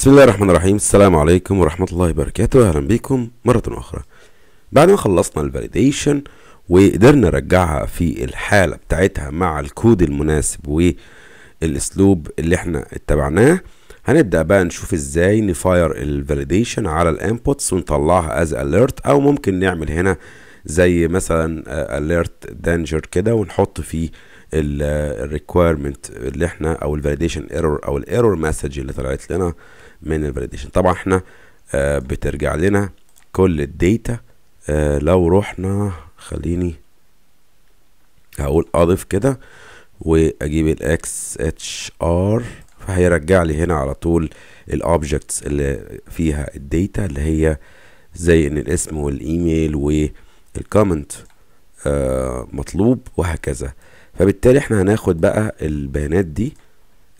بسم الله الرحمن الرحيم السلام عليكم ورحمة الله وبركاته أهلا بكم مرة أخرى بعد ما خلصنا الفاليديشن وقدرنا نرجعها في الحالة بتاعتها مع الكود المناسب والأسلوب اللي احنا اتبعناه هنبدأ بقى نشوف ازاي نفاير الفاليديشن على الانبوتس ونطلعها از اليرت او ممكن نعمل هنا زي مثلا اليرت دانجر كده ونحط فيه الريكويرمنت اللي احنا او الفاليديشن ايرور او الايرور مسج اللي طلعت لنا من الفاليديشن طبعا احنا آه، بترجع لنا كل الداتا آه، لو رحنا خليني هقول اضف كده واجيب الاكس اتش ار فهيرجع لي هنا على طول الاوبجكتس اللي فيها الداتا اللي هي زي ان الاسم والايميل والكومنت آه مطلوب وهكذا فبالتالي احنا هناخد بقى البيانات دي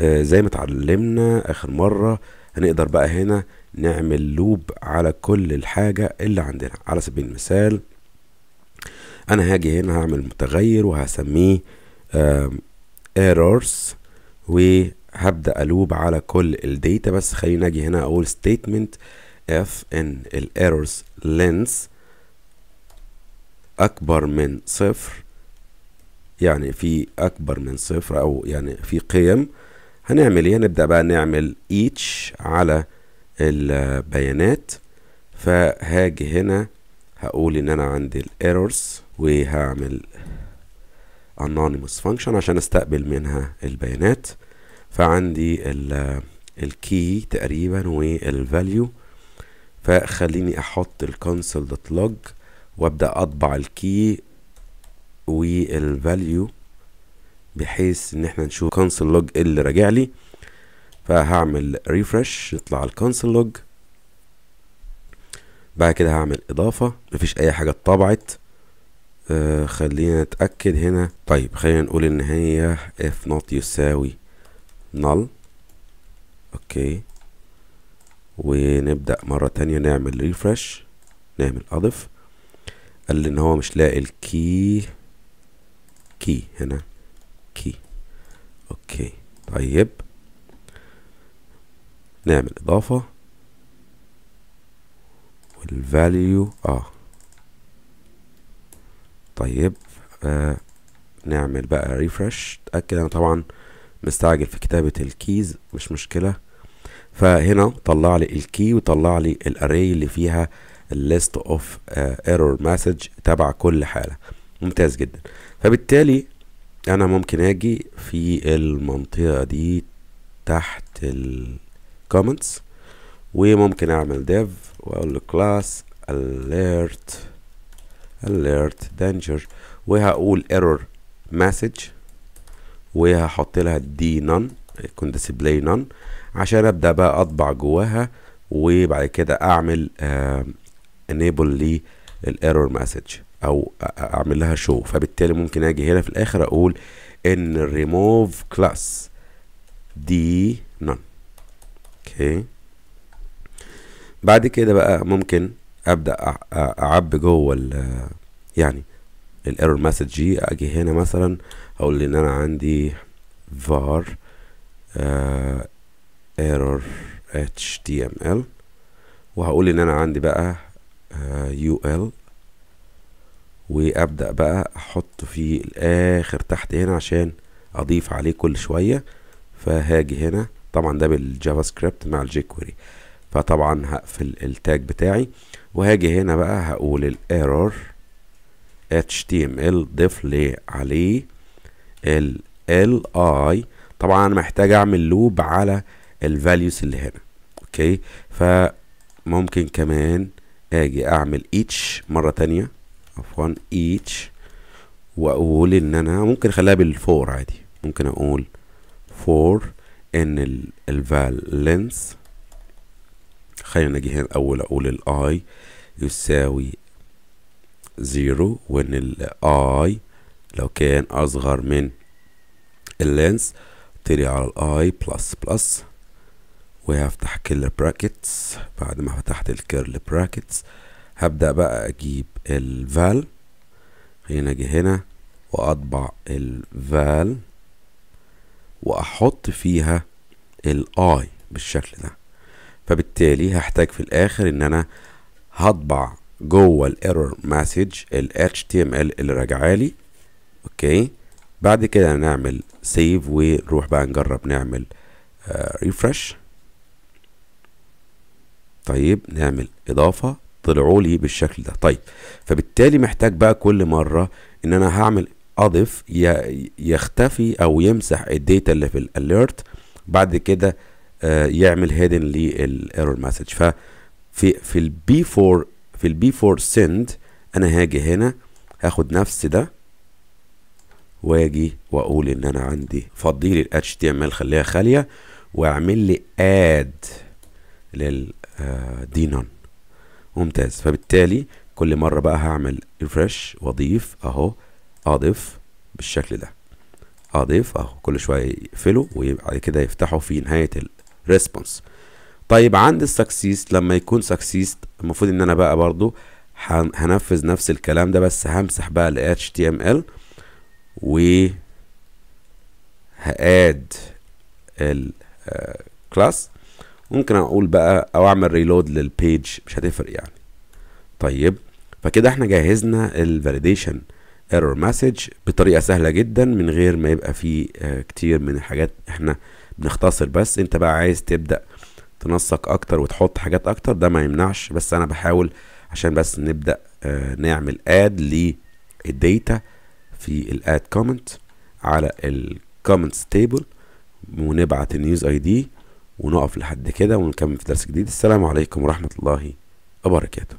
آه زي ما اتعلمنا اخر مره هنقدر بقى هنا نعمل لوب على كل الحاجه اللي عندنا على سبيل المثال انا هاجي هنا هعمل متغير وهسميه errors و هبدا الوب على كل الداتا بس خلينا اجي هنا اقول statement اف ان الايرورز لينس اكبر من صفر يعني في اكبر من صفر او يعني في قيم هنعمل ايه هنبدا بقى نعمل each على البيانات فهاجي هنا هقول ان انا عندي الايرورز وهعمل anonymous function عشان استقبل منها البيانات فعندي الكي تقريبا والفاليو فخليني احط الconsole.log لوج وابدا اطبع الكي والفاليو بحيث ان احنا نشوف console log اللي راجع لي فهعمل ريفرش يطلع الكونسول لوج بعد كده هعمل اضافه مفيش اي حاجه اتطبعت آه، خلينا نتاكد هنا طيب خلينا نقول ان هي اف نوت يساوي null اوكي ونبدأ مرة تانية نعمل ريفرش نعمل اضف قال لي ان هو مش لاقي الكي كي هنا كي اوكي طيب نعمل اضافة والفاليو اه طيب آه نعمل بقى ريفرش اتأكد انا طبعا مستعجل في كتابة الكيز مش مشكلة فهنا طلع لي الكي وطلع لي الاري اللي فيها الليست اوف ايرور مسج تبع كل حالة ممتاز جدا فبالتالي انا ممكن اجي في المنطقة دي تحت الكومنتس وممكن اعمل ديف واقول له كلاس alert alert danger وهقول error message وهحط لها دي نون يكون سبلاي نون عشان ابدا بقى اطبع جواها وبعد كده اعمل انيبل الايرور مسج او اعمل لها شو فبالتالي ممكن اجي هنا في الاخر اقول ان ريموف كلاس دي نون اوكي بعد كده بقى ممكن ابدا اعبي جوه آه، يعني الايرور مسج دي اجي هنا مثلا اقول ان انا عندي var uh, error html وهقول ان انا عندي بقى uh, ul وابدا بقى احط في الاخر تحت هنا عشان اضيف عليه كل شويه فهاجي هنا طبعا ده بالجافا سكريبت مع الجيكوري فطبعا هقفل التاج بتاعي وهاجي هنا بقى هقول الايرور HTML ضيف لي عليه ال LI طبعا انا محتاج اعمل لوب على الفاليوز اللي هنا اوكي فممكن كمان اجي اعمل each مرة تانية عفوا each واقول ان انا ممكن اخليها بالفور عادي ممكن اقول فور ان الفال لينث خلينا نجي هنا اول اقول الاي يساوي زيرو وان الاي لو كان اصغر من اللينس تري على الاي بلس بلس وهفتح كل براكتس بعد ما فتحت الكيرل براكتس هبدأ بقى اجيب الفال خلينا اجي هنا واطبع الفال واحط فيها الاي بالشكل ده فبالتالي هحتاج في الاخر ان انا هطبع جوه الايرور مسج ال HTML اللي راجعالي اوكي بعد كده نعمل سيف ونروح بقى نجرب نعمل ريفرش آه، طيب نعمل اضافه طلعوا لي بالشكل ده طيب فبالتالي محتاج بقى كل مره ان انا هعمل اضف يختفي او يمسح الداتا اللي في الاليرت بعد كده آه، يعمل هيدن للايرور مسج في في البي 4 في البي فور سند انا هاجي هنا هاخد نفس ده واجي واقول ان انا عندي فضي لي الاتش تي ام ال خليها خاليه واعمل لي اد للدينون آه، ممتاز فبالتالي كل مره بقى هعمل ريفرش واضيف اهو اضيف بالشكل ده اضيف اهو كل شويه يقفله وبعد كده يفتحه في نهايه الريسبونس طيب عند السكسيست لما يكون سكسيست المفروض ان انا بقى برضو هنفذ نفس الكلام ده بس همسح بقى ال HTML و هاد آه، class ممكن اقول بقى او اعمل ريلود للبيج مش هتفرق يعني طيب فكده احنا جهزنا الفاليديشن ايرور مسج بطريقه سهله جدا من غير ما يبقى فيه آه، كتير من الحاجات احنا بنختصر بس انت بقى عايز تبدا تنسق اكتر وتحط حاجات اكتر ده ما يمنعش بس انا بحاول عشان بس نبدا آه، نعمل اد للداتا في الاد كومنت على الكومنتس تيبل ونبعت النيوز اي دي ونقف لحد كده ونكمل في درس جديد السلام عليكم ورحمه الله وبركاته